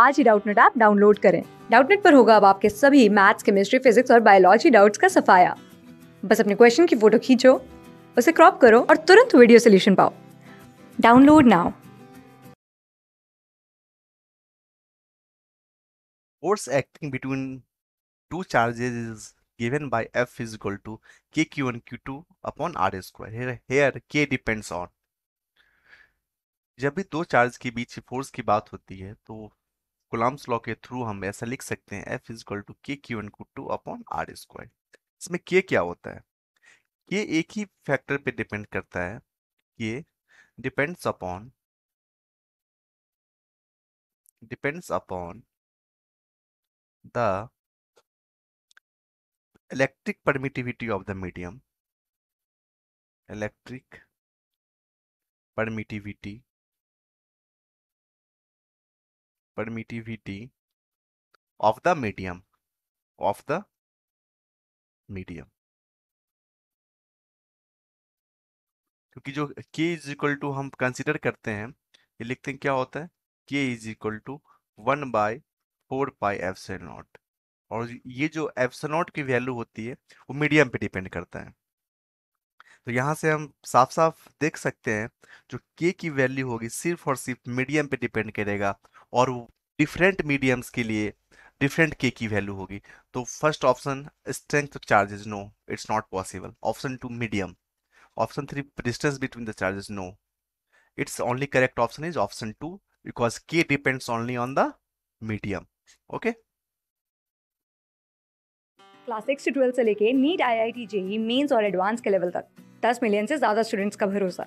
आज ही Doubtnut app download करें डाउटनेट पर होगा अब आपके सभी मैथ्स केमिस्ट्री फिजिक्स और बायोलॉजी डाउट्स का सफाया बस अपने क्वेश्चन की फोटो खींचो उसे क्रॉप करो और तुरंत वीडियो सोल्यूशन पाओ download now force force acting between two charges is given by F is equal to KQ and Q2 upon R square. Here, here k depends on जब भी दो चार्ज के बीच फोर्स की बात होती है तो गुलाम्स लॉ के थ्रू हम ऐसा लिख सकते हैं F is equal to k q n two upon r square इसमें के क्या होता है ये एक ही फैक्टर पे डिपेंड करता है ये depends upon depends upon the electric permittivity of the medium electric permittivity permittivity of the medium of the medium क्योंकि जो k इज इक्वल टू हम कंसिडर करते हैं ये लिखते हैं क्या होता है k is equal to one by four pi epsilon naught और ये जो एफ से नॉट की वैल्यू होती है वो मीडियम पे डिपेंड करता है तो यहाँ से हम साफ साफ देख सकते हैं जो k की वैल्यू होगी सिर्फ और सिर्फ मीडियम पे डिपेंड करेगा और डिफरेंट मीडियम्स के लिए डिफरेंट के की वैल्यू होगी तो first option strength of charges no it's not possible option two medium option three distance between the charges no it's only correct option is option two because k depends only on the medium okay class six से twelfth से लेके NEET I I T JEE mains और advance के level तक दस million से ज्यादा students का भरोसा